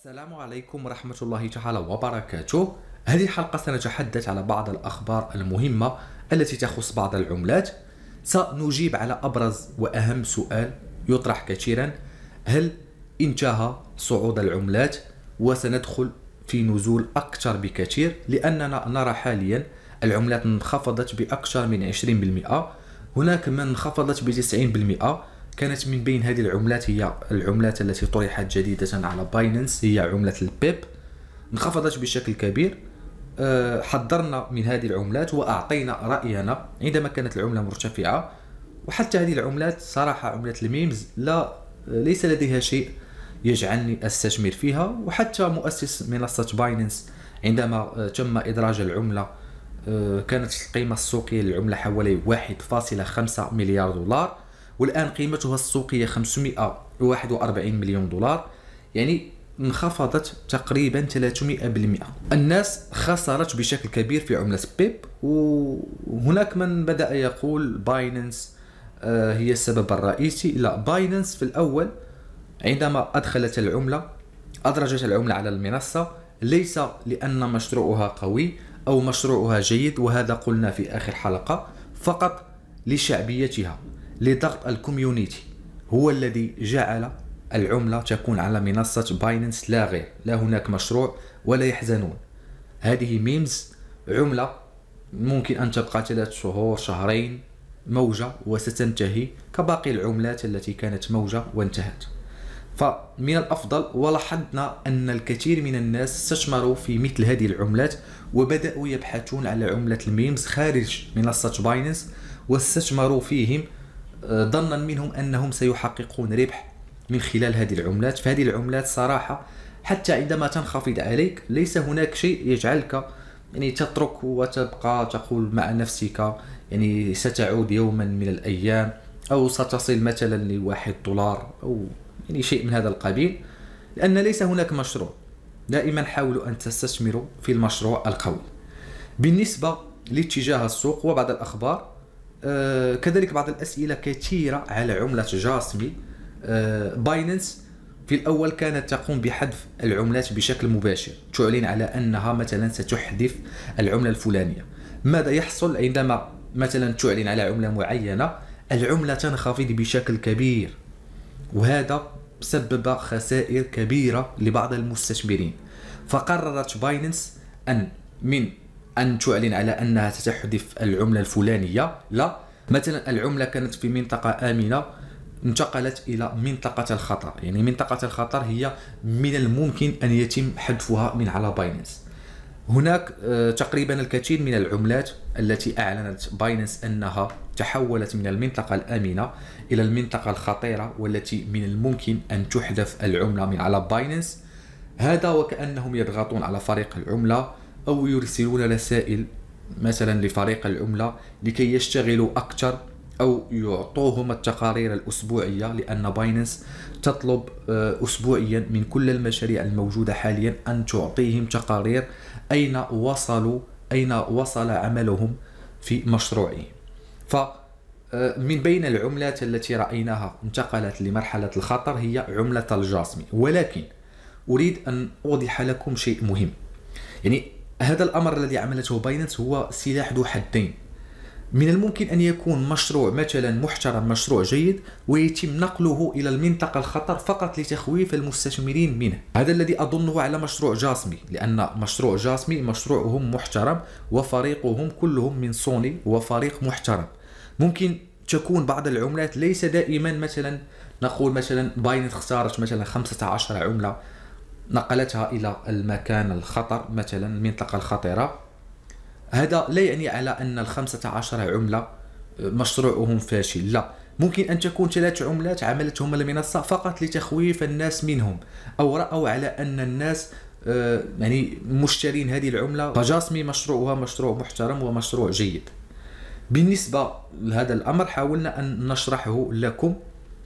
السلام عليكم ورحمة الله تعالى وبركاته هذه الحلقة سنتحدث على بعض الأخبار المهمة التي تخص بعض العملات سنجيب على أبرز وأهم سؤال يطرح كثيرا هل انتهى صعود العملات وسندخل في نزول أكثر بكثير لأننا نرى حاليا العملات انخفضت بأكثر من 20% هناك من انخفضت ب 90% كانت من بين هذه العملات هي العملات التي طرحت جديدة على بايننس هي عملة البيب انخفضت بشكل كبير آه، حضرنا من هذه العملات وأعطينا رأينا عندما كانت العملة مرتفعة وحتى هذه العملات صراحة عملة الميمز لا ليس لديها شيء يجعلني استثمر فيها وحتى مؤسس منصة بايننس عندما آه، تم إدراج العملة آه، كانت القيمة السوقية للعملة حوالي 1.5 مليار دولار والان قيمتها السوقيه 541 مليون دولار يعني انخفضت تقريبا 300% الناس خسرت بشكل كبير في عملة بيب وهناك من بدأ يقول بايننس آه، هي السبب الرئيسي لا بايننس في الأول عندما أدخلت العملة أدرجت العملة على المنصة ليس لأن مشروعها قوي أو مشروعها جيد وهذا قلنا في آخر حلقة فقط لشعبيتها لضغط الكوميونيتي هو الذي جعل العملة تكون على منصة بايننس لا غير لا هناك مشروع ولا يحزنون هذه ميمز عملة ممكن أن تبقى ثلاث شهور شهرين موجة وستنتهي كباقي العملات التي كانت موجة وانتهت فمن الافضل ولاحظنا ان الكثير من الناس استثمروا في مثل هذه العملات وبداوا يبحثون على عمله الميمز خارج منصه بايننس واستثمروا فيهم آه، ظنا منهم انهم سيحققون ربح من خلال هذه العملات فهذه العملات صراحه حتى عندما تنخفض عليك ليس هناك شيء يجعلك يعني تترك وتبقى تقول مع نفسك يعني ستعود يوما من الايام او ستصل مثلا لواحد دولار او يعني شيء من هذا القبيل لان ليس هناك مشروع دائما حاولوا ان تستثمروا في المشروع القوي بالنسبه لاتجاه السوق وبعض الاخبار آه، كذلك بعض الاسئله كثيره على عمله جاسمي بايننس آه، في الاول كانت تقوم بحذف العملات بشكل مباشر تعلن على انها مثلا ستحذف العمله الفلانيه ماذا يحصل عندما مثلا تعلن على عمله معينه العمله تنخفض بشكل كبير وهذا سبب خسائر كبيره لبعض المستثمرين فقررت بايننس ان من أن تعلن على أنها ستحذف العملة الفلانية لا مثلا العملة كانت في منطقة آمنة انتقلت الى منطقه الخطر يعني منطقه الخطر هي من الممكن ان يتم حذفها من على باينانس هناك آه، تقريبا الكثير من العملات التي اعلنت باينانس انها تحولت من المنطقه الامنه الى المنطقه الخطيره والتي من الممكن ان تحذف العمله من على باينانس هذا وكانهم يضغطون على فريق العمله أو يرسلون رسائل مثلا لفريق العملة لكي يشتغلوا أكثر أو يعطوهم التقارير الأسبوعية لأن بايننس تطلب آه، أسبوعيا من كل المشاريع الموجودة حاليا أن تعطيهم تقارير أين وصلوا أين وصل عملهم في مشروعهم ف آه، من بين العملات التي رأيناها انتقلت لمرحلة الخطر هي عملة الجاسمي ولكن أريد أن أوضح لكم شيء مهم يعني هذا الامر الذي عملته باينانس هو سلاح ذو حدين من الممكن ان يكون مشروع مثلا محترم مشروع جيد ويتم نقله الى المنطقه الخطر فقط لتخويف المستثمرين منه هذا الذي اظنه على مشروع جاسمي لان مشروع جاسمي مشروعهم محترم وفريقهم كلهم من سوني وفريق محترم ممكن تكون بعض العملات ليس دائما مثلا نقول مثلا باينت اختارت مثلا 15 عمله نقلتها الى المكان الخطر مثلا المنطقه الخطيره هذا لا يعني على ان الخمسة عشر عملة مشروعهم فاشل لا ممكن أن تكون ثلاث عملات عملتهم المنصة فقط لتخويف الناس منهم أو رأوا على أن الناس آه، يعني مشترين هذه العملة فجاسمي مشروعها مشروع محترم ومشروع جيد بالنسبة لهذا الأمر حاولنا أن نشرحه لكم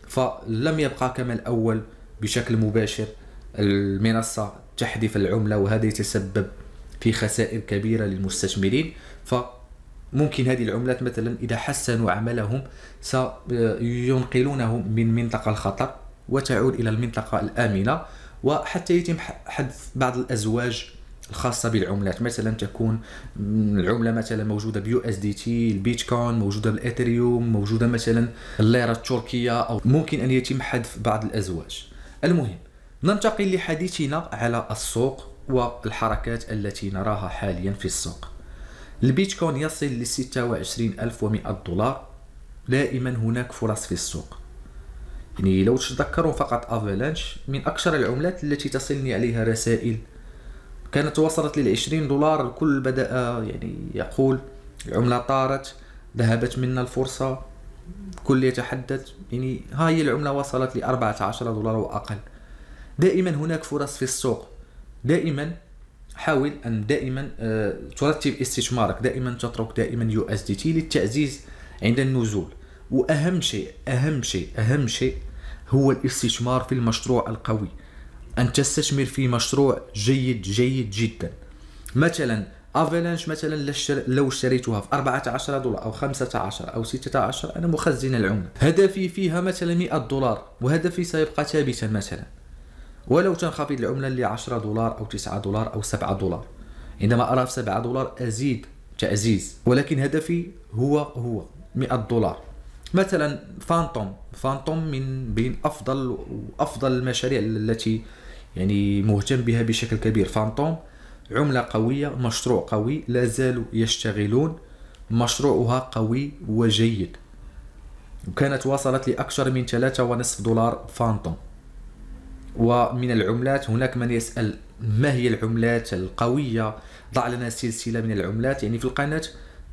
فلم يبقى كما الأول بشكل مباشر المنصة تحذف العملة وهذا يتسبب في خسائر كبيرة للمستثمرين فممكن هذه العملات مثلا إذا حسنوا عملهم سينقلونهم من منطقة الخطر وتعود إلى المنطقة الآمنة وحتى يتم حذف بعض الأزواج الخاصة بالعملات مثلا تكون العملة مثلا موجودة بيو اس دي تي البيتكوين موجودة بالاثريوم موجودة مثلا الليرة التركية أو ممكن أن يتم حذف بعض الأزواج المهم ننتقل لحديثنا على السوق والحركات التي نراها حاليا في السوق البيتكوين يصل ل 26100 دولار دائما هناك فرص في السوق يعني لو تذكروا فقط افالانش من اكثر العملات التي تصلني عليها رسائل كانت وصلت لل 20 دولار الكل بدا يعني يقول العمله طارت ذهبت منا الفرصه الكل يتحدث يعني ها هي العمله وصلت ل 14 دولار واقل دائما هناك فرص في السوق دائما حاول ان دائما آه، ترتب استثمارك دائما تترك دائما يو اس دي تي للتعزيز عند النزول واهم شيء اهم شيء اهم شيء هو الاستثمار في المشروع القوي ان تستثمر في مشروع جيد جيد جدا مثلا افالانش مثلا لو اشتريتها في 14 دولار او 15 او 16 انا مخزن العمله هدفي فيها مثلا 100 دولار وهدفي سيبقى ثابتا مثلا ولو تنخفض العمله ل 10 دولار او 9 دولار او 7 دولار عندما ارى 7 دولار ازيد تعزيز ولكن هدفي هو هو 100 دولار مثلا فانتوم فانتوم من بين افضل افضل المشاريع التي يعني مهتم بها بشكل كبير فانتوم عمله قويه مشروع قوي لا زالوا يشتغلون مشروعها قوي وجيد وكانت وصلت لاكثر من 3.5 دولار فانتوم ومن العملات هناك من يسأل ما هي العملات القوية ضع لنا سلسلة من العملات يعني في القناة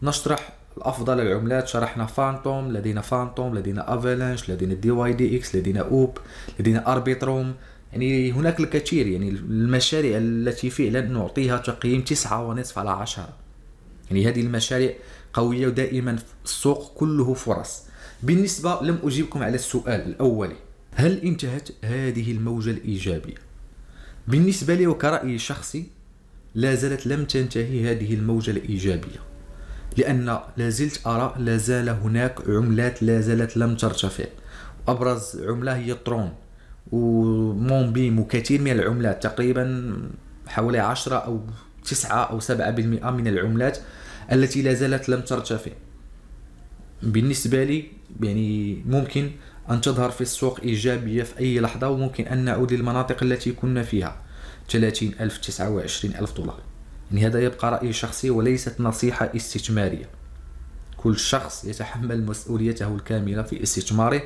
نشرح الأفضل العملات شرحنا فانتوم لدينا فانتوم لدينا أفالانش لدينا دي واي دي إكس لدينا أوب لدينا أربيتروم يعني هناك الكثير يعني المشاريع التي فعلا نعطيها تقييم تسعة ونصف على عشرة يعني هذه المشاريع قوية ودائما السوق كله فرص بالنسبة لم أجيبكم على السؤال الأولي هل انتهت هذه الموجة الإيجابية؟ بالنسبة لي وكرأيي الشخصي لا زالت لم تنتهي هذه الموجة الإيجابية لأن لا زلت أرى لا زال هناك عملات لا زالت لم ترتفع أبرز عملة هي ترون ومونبيم وكثير من العملات تقريبا حوالي 10 أو 9 أو 7% من العملات التي لا زالت لم ترتفع بالنسبة لي يعني ممكن أن تظهر في السوق إيجابية في أي لحظة وممكن أن نعود للمناطق التي كنا فيها 30 ألف 29 ألف دولار يعني هذا يبقى رأي شخصي وليست نصيحة استثمارية كل شخص يتحمل مسؤوليته الكاملة في استثماره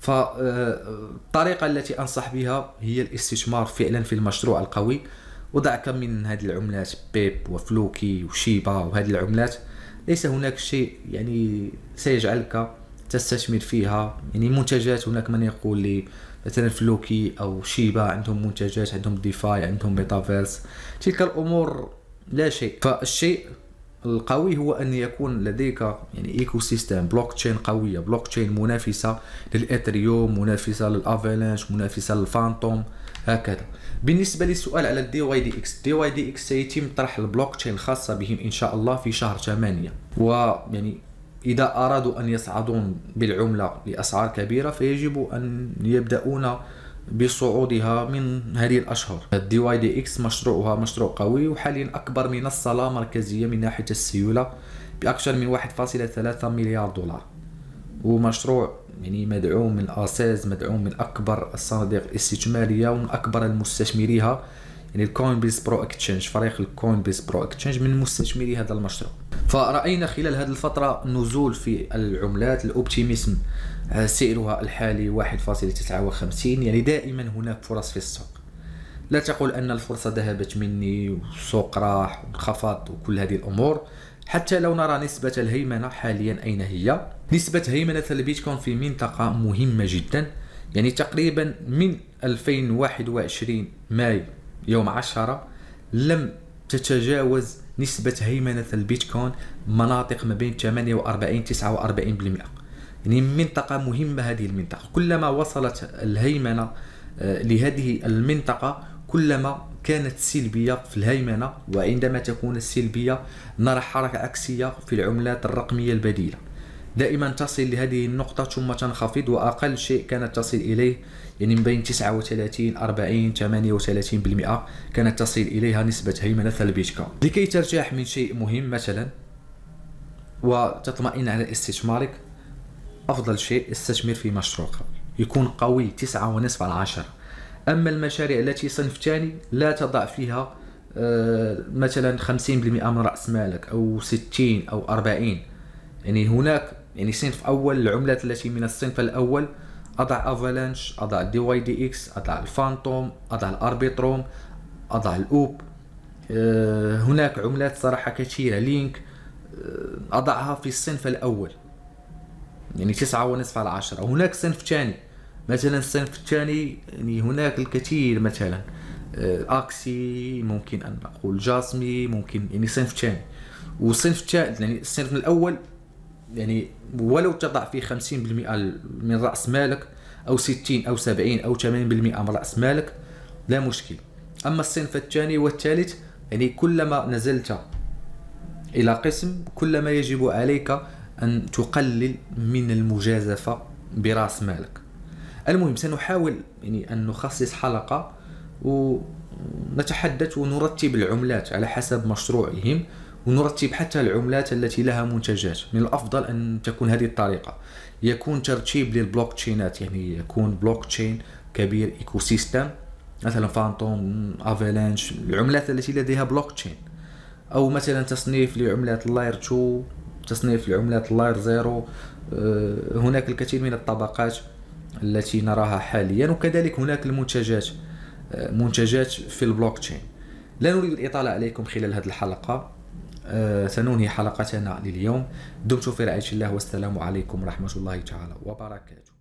فالطريقة آه، التي أنصح بها هي الاستثمار فعلا في المشروع القوي وضع كم من هذه العملات بيب وفلوكي وشيبا وهذه العملات ليس هناك شيء يعني سيجعلك تستثمر فيها يعني منتجات هناك من يقول لي مثلا فلوكي او شيبا عندهم منتجات عندهم ديفاي عندهم ميتافيرس تلك الامور لا شيء فالشيء القوي هو ان يكون لديك يعني ايكو سيستم بلوك تشين قويه بلوك تشين منافسه للاثريوم منافسه للافالانش منافسه للفانتوم هكذا بالنسبه للسؤال على الدي واي دي اكس دي واي دي اكس سيتم طرح البلوك تشين الخاصه بهم ان شاء الله في شهر 8 ويعني إذا أرادوا أن يصعدون بالعملة لأسعار كبيرة فيجب أن يبدأون بصعودها من هذه الأشهر الدي واي دي إكس مشروعها مشروع قوي وحاليا أكبر منصة لا مركزية من ناحية السيولة بأكثر من 1.3 مليار دولار ومشروع يعني مدعوم من أساس مدعوم من أكبر الصناديق الاستثمارية ومن أكبر المستثمريها يعني الكوين بيس برو اكتشينج فريق الكوين بيس برو اكتشينج من مستثمري هذا المشروع فرأينا خلال هذه الفترة نزول في العملات الأوبتيميزم آه، سعرها الحالي 1.59 يعني دائما هناك فرص في السوق لا تقول أن الفرصة ذهبت مني والسوق راح وانخفض وكل هذه الأمور حتى لو نرى نسبة الهيمنة حاليا أين هي نسبة هيمنة البيتكوين في منطقة مهمة جدا يعني تقريبا من 2021 ماي يوم 10 لم تتجاوز نسبة هيمنة البيتكوين مناطق ما بين 48 49% يعني منطقة مهمة هذه المنطقة كلما وصلت الهيمنة آه، لهذه المنطقة كلما كانت سلبية في الهيمنة وعندما تكون السلبية نرى حركة عكسية في العملات الرقمية البديلة دائما تصل لهذه النقطة ثم تنخفض وأقل شيء كانت تصل إليه يعني من بين 39 40 38% كانت تصل إليها نسبة هيمنة ثلبيتك لكي ترتاح من شيء مهم مثلا وتطمئن على استثمارك أفضل شيء استثمر في مشروعك يكون قوي 9 ونصف على 10 أما المشاريع التي صنف ثاني لا تضع فيها آه، مثلا 50% من رأس مالك أو 60 أو 40 يعني هناك يعني صنف أول العملات التي من الصنف الأول أضع أفالانش أضع دي واي دي إكس أضع الفانتوم أضع الأربيتروم أضع الأوب آه، هناك عملات صراحة كثيرة لينك آه، أضعها في الصنف الأول يعني تسعة ونصف على عشرة هناك صنف ثاني مثلا الصنف الثاني يعني هناك الكثير مثلا آه، اكسي ممكن ان نقول جاسمي ممكن يعني صنف ثاني والصنف الثالث يعني الصنف الاول يعني ولو تضع فيه 50% من راس مالك او 60 او 70 او 80% من راس مالك لا مشكل اما الصنف الثاني والثالث يعني كلما نزلت الى قسم كلما يجب عليك ان تقلل من المجازفه براس مالك المهم سنحاول يعني ان نخصص حلقه ونتحدث ونرتب العملات على حسب مشروعهم ونرتب حتى العملات التي لها منتجات من الافضل ان تكون هذه الطريقه يكون ترتيب للبلوك تشينات يعني يكون بلوك تشين كبير ايكو سيستم مثلا فانتوم افالانش العملات التي لديها بلوك تشين او مثلا تصنيف لعملات لاير 2 تصنيف لعملات لاير 0 آه، هناك الكثير من الطبقات التي نراها حاليا وكذلك هناك المنتجات آه، منتجات في البلوك تشين لا نريد الاطاله عليكم خلال هذه الحلقه آه، سننهي حلقتنا لليوم دمتم في رعاية الله والسلام عليكم ورحمة الله تعالى وبركاته